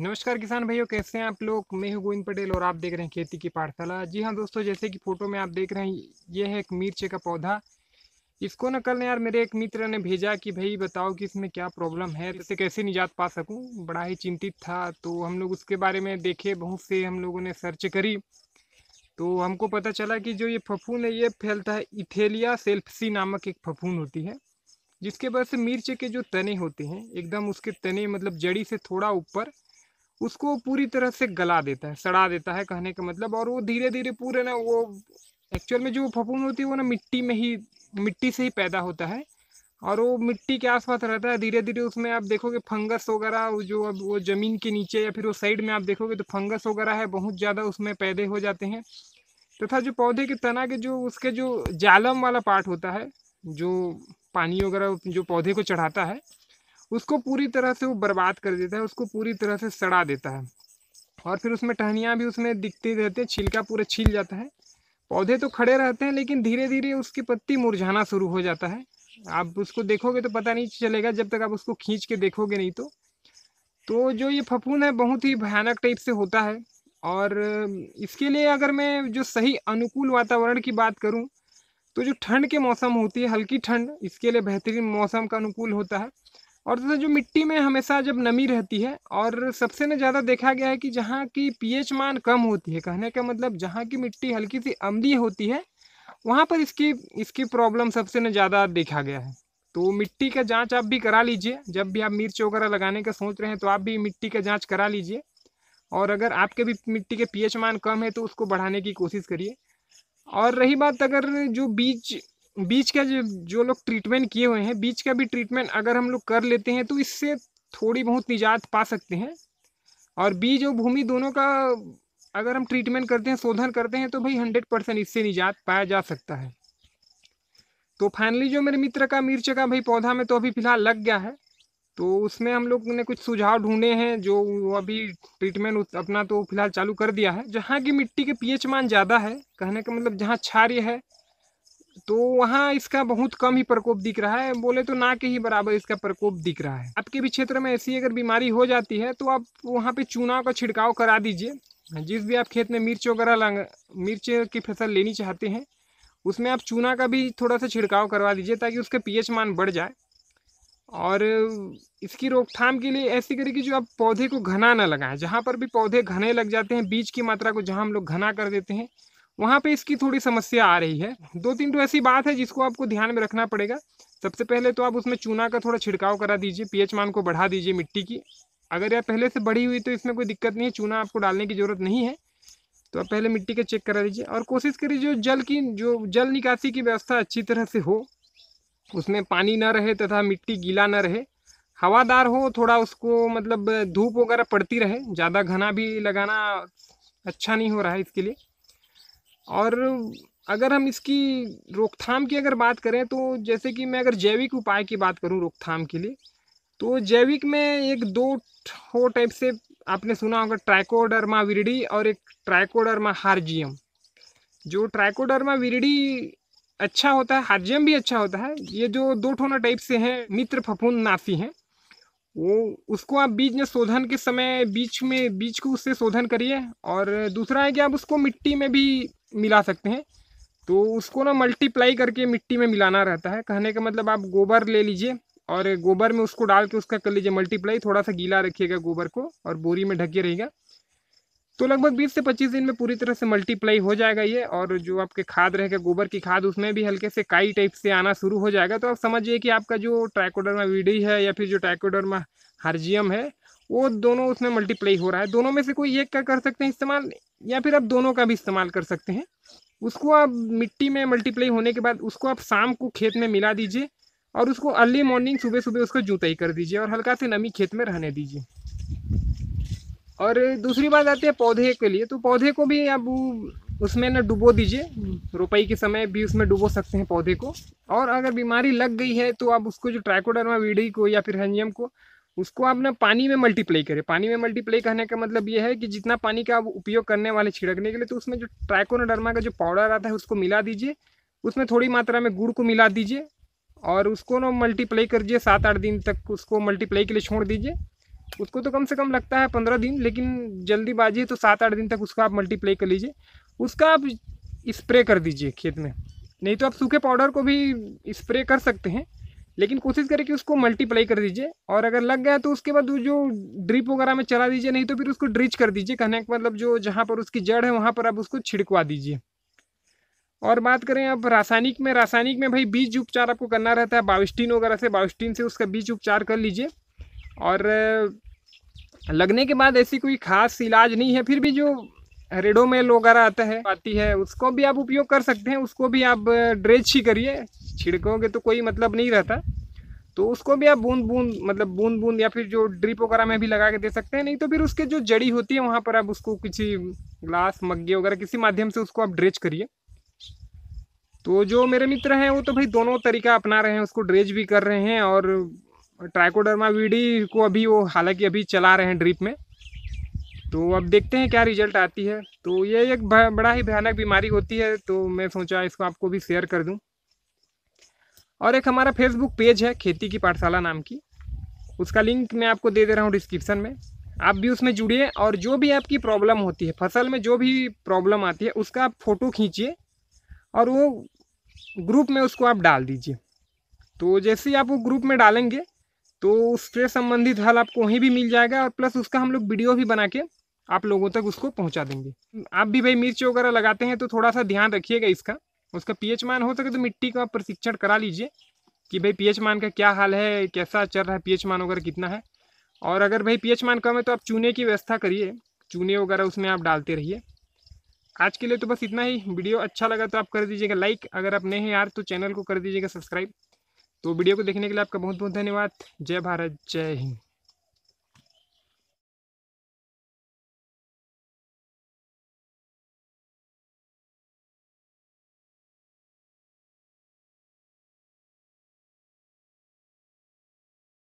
नमस्कार किसान भाइयों कैसे हैं आप लोग मैं हूं गोविंद पटेल और आप देख रहे हैं खेती की पाठशाला जी हाँ दोस्तों जैसे कि फोटो में आप देख रहे हैं ये है एक मिर्चे का पौधा इसको ना कल यार मेरे एक मित्र ने भेजा कि भाई बताओ कि इसमें क्या प्रॉब्लम है तो इसे कैसे निजात पा सकूँ बड़ा ही चिंतित था तो हम लोग उसके बारे में देखे बहुत से हम लोगों ने सर्च करी तो हमको पता चला कि जो ये फफून है ये फैलता है इथेलिया सेल्फसी नामक एक फफून होती है जिसके वजह से मिर्च के जो तने होते हैं एकदम उसके तने मतलब जड़ी से थोड़ा ऊपर उसको पूरी तरह से गला देता है सड़ा देता है कहने का मतलब और वो धीरे धीरे पूरे ना वो एक्चुअल में जो फफूंद होती है वो ना मिट्टी में ही मिट्टी से ही पैदा होता है और वो मिट्टी के आसपास रहता है धीरे धीरे उसमें आप देखोगे फंगस वगैरह जो अब वो ज़मीन के नीचे या फिर वो साइड में आप देखोगे तो फंगस वगैरह है बहुत ज़्यादा उसमें पैदे हो जाते हैं तथा तो जो पौधे के तना के जो उसके जो जालम वाला पार्ट होता है जो पानी वगैरह जो पौधे को चढ़ाता है उसको पूरी तरह से वो बर्बाद कर देता है उसको पूरी तरह से सड़ा देता है और फिर उसमें टहनियाँ भी उसमें दिखती रहती है छिलका पूरा छिल जाता है पौधे तो खड़े रहते हैं लेकिन धीरे धीरे उसकी पत्ती मुरझाना शुरू हो जाता है आप उसको देखोगे तो पता नहीं चलेगा जब तक आप उसको खींच के देखोगे नहीं तो तो जो ये फफून है बहुत ही भयानक टाइप से होता है और इसके लिए अगर मैं जो सही अनुकूल वातावरण की बात करूं तो जो ठंड के मौसम होती है हल्की ठंड इसके लिए बेहतरीन मौसम का अनुकूल होता है और जैसे तो जो मिट्टी में हमेशा जब नमी रहती है और सबसे ना ज़्यादा देखा गया है कि जहाँ की पीएच मान कम होती है कहने का मतलब जहाँ की मिट्टी हल्की सी अम्लीय होती है वहाँ पर इसकी इसकी प्रॉब्लम सबसे ना ज़्यादा देखा गया है तो मिट्टी का जांच आप भी करा लीजिए जब भी आप मिर्च वगैरह लगाने का सोच रहे हैं तो आप भी मिट्टी का जाँच करा लीजिए और अगर आपके भी मिट्टी के पी मान कम है तो उसको बढ़ाने की कोशिश करिए और रही बात अगर जो बीज बीज का जो जो लोग ट्रीटमेंट किए हुए हैं बीच का भी ट्रीटमेंट अगर हम लोग कर लेते हैं तो इससे थोड़ी बहुत निजात पा सकते हैं और बीज और भूमि दोनों का अगर हम ट्रीटमेंट करते हैं शोधन करते हैं तो भाई हंड्रेड परसेंट इससे निजात पाया जा सकता है तो फाइनली जो मेरे मित्र का मिर्च का भाई पौधा में तो अभी फ़िलहाल लग गया है तो उसमें हम लोग ने कुछ सुझाव ढूंढे हैं जो अभी ट्रीटमेंट अपना तो फिलहाल चालू कर दिया है जहाँ की मिट्टी के पीएच मान ज़्यादा है कहने का मतलब जहाँ क्षार्य है तो वहाँ इसका बहुत कम ही प्रकोप दिख रहा है बोले तो ना के ही बराबर इसका प्रकोप दिख रहा है आपके भी क्षेत्र में ऐसी अगर बीमारी हो जाती है तो आप वहाँ पे चूनाव का छिड़काव करा दीजिए जिस भी आप खेत में मिर्च वगैरह मिर्च की फसल लेनी चाहते हैं उसमें आप चूना का भी थोड़ा सा छिड़काव करवा दीजिए ताकि उसका पी मान बढ़ जाए और इसकी रोकथाम के लिए ऐसी करें कि जो आप पौधे को घना ना लगाएं जहाँ पर भी पौधे घने लग जाते हैं बीज की मात्रा को जहाँ हम लोग घना कर देते हैं वहाँ पे इसकी थोड़ी समस्या आ रही है दो तीन तो ऐसी बात है जिसको आपको ध्यान में रखना पड़ेगा सबसे पहले तो आप उसमें चूना का थोड़ा छिड़काव करा दीजिए पीएच मान को बढ़ा दीजिए मिट्टी की अगर यह पहले से बढ़ी हुई तो इसमें कोई दिक्कत नहीं है चूना आपको डालने की ज़रूरत नहीं है तो आप पहले मिट्टी का चेक करा दीजिए और कोशिश करिए जो जल की जो जल निकासी की व्यवस्था अच्छी तरह से हो उसमें पानी ना रहे तथा मिट्टी गीला ना रहे हवादार हो थोड़ा उसको मतलब धूप वगैरह पड़ती रहे ज़्यादा घना भी लगाना अच्छा नहीं हो रहा है इसके लिए और अगर हम इसकी रोकथाम की अगर बात करें तो जैसे कि मैं अगर जैविक उपाय की बात करूं रोकथाम के लिए तो जैविक में एक दो हो टाइप से आपने सुना होगा ट्राइकोडर्मा विरिडी और एक ट्राइकोडर्मा हार्जियम जो ट्राइकोडर्मा विरिडी अच्छा होता है हार्जियम भी अच्छा होता है ये जो दो ठोना टाइप से हैं मित्र फफूंद नासी हैं वो उसको आप बीज में शोधन के समय बीच में बीज को उससे शोधन करिए और दूसरा है कि आप उसको मिट्टी में भी मिला सकते हैं तो उसको ना मल्टीप्लाई करके मिट्टी में मिलाना रहता है कहने का मतलब आप गोबर ले लीजिए और गोबर में उसको डाल के उसका कर लीजिए मल्टीप्लाई थोड़ा सा गीला रखिएगा गोबर को और बोरी में ढके रहेगा तो लगभग 20 से 25 दिन में पूरी तरह से मल्टीप्लाई हो जाएगा ये और जो आपके खाद रहेगा गोबर की खाद उसमें भी हल्के से काई टाइप से आना शुरू हो जाएगा तो आप समझिए कि आपका जो ट्राइकोडर्मा वीडी है या फिर जो ट्राइकोडर्मा हार्जियम है वो दोनों उसमें मल्टीप्लाई हो रहा है दोनों में से कोई एक का कर सकते हैं इस्तेमाल या फिर आप दोनों का भी इस्तेमाल कर सकते हैं उसको आप मिट्टी में मल्टीप्लाई होने के बाद उसको आप शाम को खेत में मिला दीजिए और उसको अर्ली मॉर्निंग सुबह सुबह उसको जुताई कर दीजिए और हल्का से नमी खेत में रहने दीजिए और दूसरी बात आती है पौधे के लिए तो पौधे को भी आप उसमें ना डुबो दीजिए रोपाई के समय भी उसमें डुबो सकते हैं पौधे को और अगर बीमारी लग गई है तो आप उसको जो ट्राइकोडर्मा वीडी को या फिर हंजियम को उसको आपने पानी में मल्टीप्लाई करें पानी में मल्टीप्लाई करने का मतलब ये है कि जितना पानी का आप उपयोग करने वाले छिड़कने के लिए तो उसमें जो ट्राइकोनोडर्मा का जो पाउडर आता है उसको मिला दीजिए उसमें थोड़ी मात्रा में गुड़ को मिला दीजिए और उसको ना मल्टीप्लाई कर दीजिए सात आठ दिन तक उसको मल्टीप्लाई के लिए छोड़ दीजिए उसको तो कम से कम लगता है पंद्रह दिन लेकिन जल्दीबाजी है तो सात आठ दिन तक उसको आप मल्टीप्लाई कर लीजिए उसका आप स्प्रे कर दीजिए खेत में नहीं तो आप सूखे पाउडर को भी स्प्रे कर सकते हैं लेकिन कोशिश करें कि उसको मल्टीप्लाई कर दीजिए और अगर लग गया तो उसके बाद जो ड्रिप वगैरह में चला दीजिए नहीं तो फिर उसको ड्रिच कर दीजिए कहने का मतलब जो जहाँ पर उसकी जड़ है वहाँ पर आप उसको छिड़कवा दीजिए और बात करें अब रासायनिक में रासायनिक में भाई बीज उपचार आपको करना रहता है बाविस्टीन वगैरह से बाविस्टीन से उसका बीज उपचार कर लीजिए और लगने के बाद ऐसी कोई खास इलाज नहीं है फिर भी जो रेडोमेल वगैरह आता है आती है उसको भी आप उपयोग कर सकते हैं उसको भी आप ड्रेच ही करिए छिड़कोगे तो कोई मतलब नहीं रहता तो उसको भी आप बूंद बूंद मतलब बूंद बूंद या फिर जो ड्रिप वगैरह में भी लगा के दे सकते हैं नहीं तो फिर उसके जो जड़ी होती है वहाँ पर आप उसको किसी ग्लास मग्गे वगैरह किसी माध्यम से उसको आप ड्रेच करिए तो जो मेरे मित्र हैं वो तो भाई दोनों तरीका अपना रहे हैं उसको ड्रेज भी कर रहे हैं और ट्राइकोडर्मा वीडी को अभी वो हालांकि अभी चला रहे हैं ड्रिप में तो अब देखते हैं क्या रिजल्ट आती है तो ये एक बड़ा ही भयानक बीमारी होती है तो मैं सोचा इसको आपको भी शेयर कर दूँ और एक हमारा फेसबुक पेज है खेती की पाठशाला नाम की उसका लिंक मैं आपको दे दे रहा हूँ डिस्क्रिप्सन में आप भी उसमें जुड़िए और जो भी आपकी प्रॉब्लम होती है फसल में जो भी प्रॉब्लम आती है उसका आप फ़ोटो खींचिए और वो ग्रुप में उसको आप डाल दीजिए तो जैसे ही आप वो ग्रुप में डालेंगे तो उससे संबंधित हल आपको वहीं भी मिल जाएगा और प्लस उसका हम लोग वीडियो भी बना के आप लोगों तक उसको पहुंचा देंगे आप भी भाई मिर्च वगैरह लगाते हैं तो थोड़ा सा ध्यान रखिएगा इसका उसका पीएच मान हो सके तो मिट्टी का प्रशिक्षण करा लीजिए कि भाई पीएच मान का क्या हाल है कैसा चल रहा है पीएच मान वगैरह कितना है और अगर भाई पीएच मान कम है तो आप चूने की व्यवस्था करिए चूने वगैरह उसमें आप डालते रहिए आज के लिए तो बस इतना ही वीडियो अच्छा लगा तो आप कर दीजिएगा लाइक अगर आप नए हैं यार तो चैनल को कर दीजिएगा सब्सक्राइब तो वीडियो को देखने के लिए आपका बहुत बहुत धन्यवाद जय भारत जय हिंद